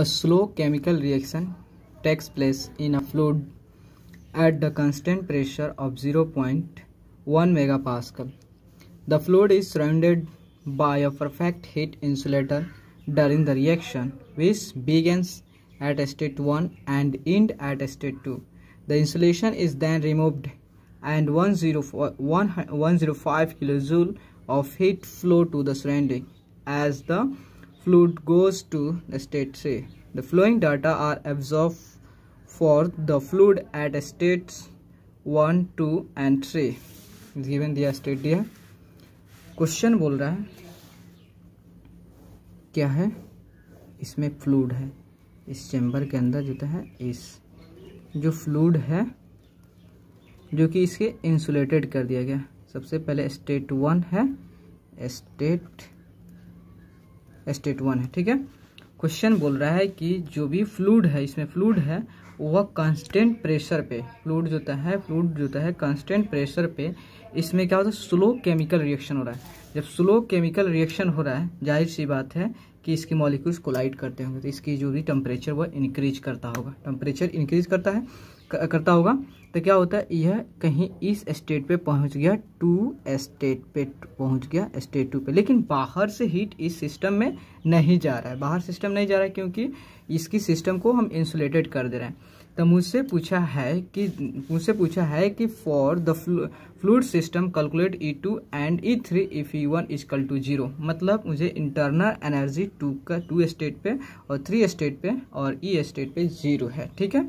A slow chemical reaction takes place in a fluid at the constant pressure of 0.1 megapascal. The fluid is surrounded by a perfect heat insulator during the reaction which begins at state 1 and end at state 2. The insulation is then removed and 105 kilojoule of heat flow to the surrounding as the fluid goes to the state C. The flowing data are absorbed for the fluid at states 1, 2 and 3. Given the state here question bol raha hai kya hai isme fluid hai इस chamber के अंदर जो है इस जो fluid है जो कि इसके इंसुलेटेड कर दिया गया सबसे पहले स्टेट वन है स्टेट स्टेट वन है ठीक है क्वेश्चन बोल रहा है कि जो भी फ्लूड है इसमें फ्लूड है वह कांस्टेंट प्रेशर पे फ्लूड जो होता है फ्लूड जो होता है कांस्टेंट प्रेशर पे इसमें क्या होता है स्लो केमिकल रिएक्शन हो रहा है जब स्लो केमिकल रिएक्शन हो रहा है जाहिर सी बात है कि इसके मॉलिक्यूल्स कोलाइड करते होंगे तो इसकी जो भी टेम्परेचर वह इंक्रीज करता होगा टेम्परेचर इंक्रीज करता है करता होगा तो क्या होता है यह कहीं इस स्टेट पे पहुंच गया टू स्टेट पे पहुंच गया स्टेट टू पे लेकिन बाहर से हीट इस सिस्टम में नहीं जा रहा है बाहर सिस्टम नहीं जा रहा है क्योंकि इसकी सिस्टम को हम इंसुलेटेड कर दे रहे हैं तो मुझसे पूछा है कि मुझसे पूछा है कि for the fluid system calculate E two and E three if E one equal to zero मतलब मुझे इंटरनल एनर्जी टू का टू स्टेट पे और थ्री स्टेट पे और ई e स्टेट पे जीरो है ठीक है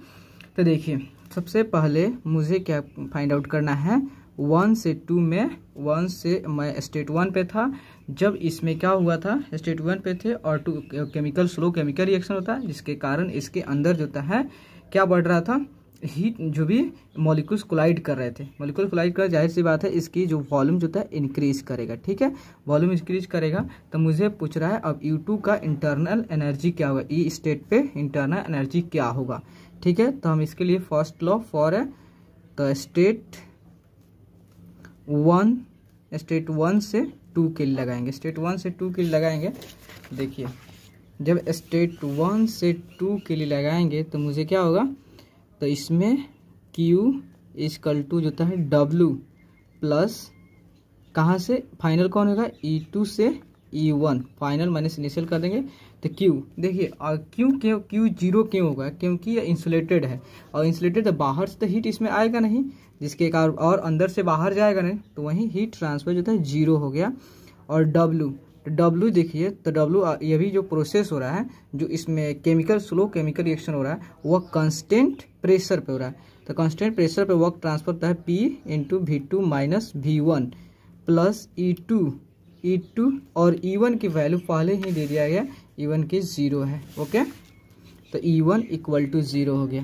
तो देखिए सबसे पहले मुझे क्या फाइंड आउट करना है वन से टू में वन से मैं स्टेट वन पे था जब इसमें क्या हुआ था स्टेट वन पे थे और two chemical slow chemical reaction होता है जिसके कारण इसके अंदर जो है क्या बढ़ रहा था हीट जो भी मॉलिक्यूल्स कोलाइड कर रहे थे मॉलिक्यूल कोलाइड कर जाहिर सी बात है इसकी जो वॉल्यूम जो था इंक्रीज करेगा ठीक है वॉल्यूम इंक्रीज करेगा तो मुझे पूछ रहा है अब यू का इंटरनल एनर्जी क्या होगा ई e स्टेट पे इंटरनल एनर्जी क्या होगा ठीक है तो हम इसके लिए फर्स्ट लॉ फॉर है the state one state one से टू के लिए लगाएंगे स्टेट वन से टू के लिए लगाएंगे देखिए जब स्टेट वन से टू के लिए लगाएंगे तो मुझे क्या होगा तो इसमें Q इजकल टू जो होता है W प्लस कहाँ से फाइनल कौन होगा E2 से E one final minus initial कर देंगे तो क्यू देखिए क्यों क्यों क्यू जीरो क्यों होगा क्योंकि ये इंसुलेटेड है और इंसुलेटेड तो बाहर से तो हीट इसमें आएगा नहीं जिसके कारण और अंदर से बाहर जाएगा नहीं तो वहीं हीट ट्रांसफर जो था जीरो हो गया और डब्लू डब्लू देखिए तो डब्लू ये भी जो प्रोसेस हो रहा है जो इसमें केमिकल स्लो केमिकल रिएक्शन हो रहा है वह कंस्टेंट प्रेशर पर हो रहा है तो कंस्टेंट प्रेशर पर वर्क ट्रांसफर होता है P into V two minus V one plus E two E e two और ई e वन की वैल्यू पहले ही दे दिया गया ई e वन की ज़ीरो है ओके तो E one equal to zero हो गया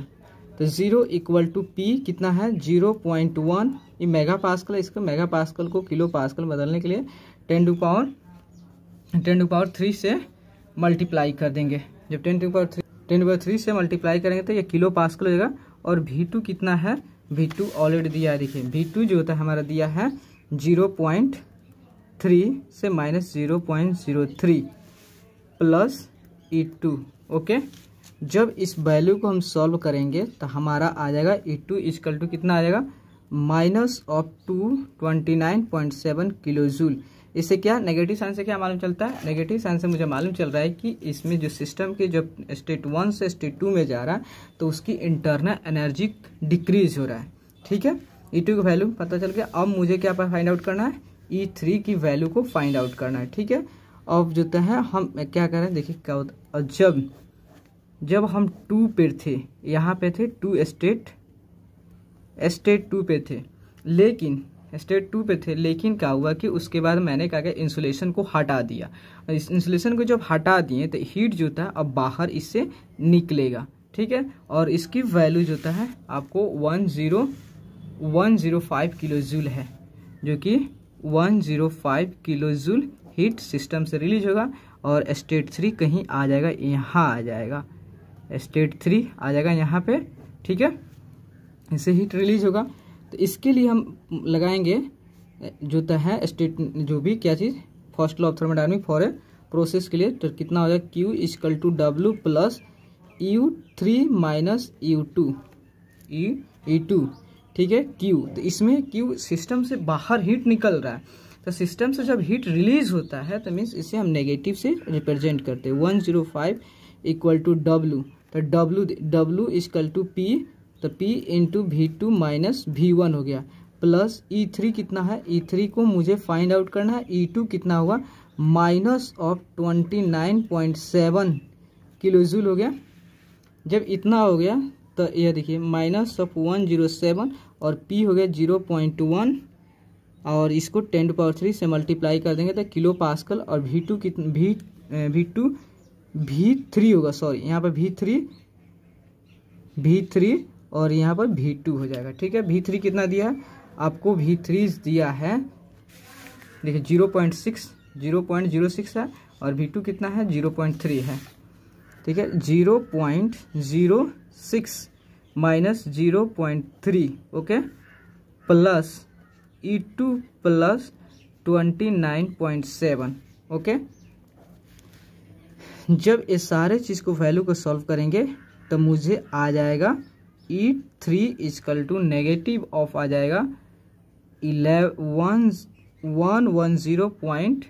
तो ज़ीरो इक्वल टू पी कितना है जीरो पॉइंट वन ये मेगा पास्कल है इसको मेगा पास्कल को किलो पास्कल बदलने के लिए ten to power ten to power three से मल्टीप्लाई कर देंगे जब ten to power three ten to power three से मल्टीप्लाई करेंगे तो ये किलो पास्कल जाएगा और वी टू कितना है वी टू ऑलरेडी दिया है देखिए वी टू जो होता है हमारा दिया है जीरो पॉइंट थ्री से minus zero point zero three plus E two okay जब इस वैल्यू को हम सॉल्व करेंगे तो हमारा आ जाएगा ई टू इजकल टू कितना आ जाएगा minus of two twenty nine point seven kilo joule इससे क्या नेगेटिव साइन से क्या मालूम चलता है नेगेटिव साइन से मुझे मालूम चल रहा है कि इसमें जो सिस्टम के जब स्टेट वन से स्टेट टू में जा रहा है तो उसकी इंटरनल एनर्जी डिक्रीज हो रहा है ठीक है ई टू की वैल्यू पता चल गया अब मुझे क्या फाइंड आउट करना है ई e थ्री की वैल्यू को फाइंड आउट करना है ठीक है अब जो तो है हम क्या करें देखिए क्या होता जब जब हम टू पे थे यहाँ पे थे टू स्टेट स्टेट टू पे थे लेकिन स्टेट टू पे थे लेकिन क्या हुआ कि उसके बाद मैंने क्या किया इंसुलेशन को हटा दिया इस इंसुलेशन को जब हटा दिए तो हीट जो था अब बाहर इससे निकलेगा ठीक है और इसकी वैल्यू जो है आपको one zero one zero five kilo joule है जो कि 105 किलो जूल हीट सिस्टम से रिलीज होगा और स्टेट थ्री कहीं आ जाएगा यहाँ आ जाएगा स्टेट थ्री आ जाएगा यहाँ पे ठीक है इससे हीट रिलीज होगा तो इसके लिए हम लगाएंगे जो तो है स्टेट जो भी क्या चीज़ first law of thermodynamic for a process के लिए तो कितना हो जाएगा Q equal to W plus U three minus U two E two ठीक है क्यू तो इसमें क्यू सिस्टम से बाहर हीट निकल रहा है तो सिस्टम से जब हीट रिलीज होता है तो मीन्स इसे हम नेगेटिव से रिप्रेजेंट करते हैं one zero five equal to W तो W W equal to P तो P into V two minus V one हो गया प्लस ई थ्री कितना है ई e थ्री को मुझे फाइंड आउट करना है ई e टू कितना होगा minus of twenty nine point seven kilojoule हो गया जब इतना हो गया तो यह देखिए minus of one zero seven और पी हो गया जीरो पॉइंट वन और इसको टेन टू पावर थ्री से मल्टीप्लाई कर देंगे तो किलो पास्कल और वी टू कित V V two V three होगा सॉरी यहाँ पर वी थ्री वी थ्री और यहाँ पर वी टू हो जाएगा ठीक है वी थ्री कितना दिया है आपको वी थ्री दिया है देखिए zero point six zero point zero six है और वी टू कितना है जीरो पॉइंट थ्री है ठीक है zero point zero six minus zero point three okay plus E two plus twenty nine point seven okay जब ये सारे चीज़ को वैल्यू को सॉल्व करेंगे तो मुझे आ जाएगा E three equal to negative of आ जाएगा eleven one one zero point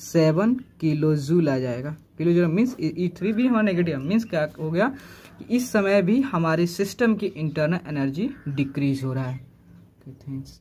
seven kilo joule आ जाएगा kilo joule means E three भी हमारा नेगेटिव मीन्स क्या हो गया कि इस समय भी हमारे सिस्टम की इंटरनल एनर्जी डिक्रीज हो रहा है थैंक्स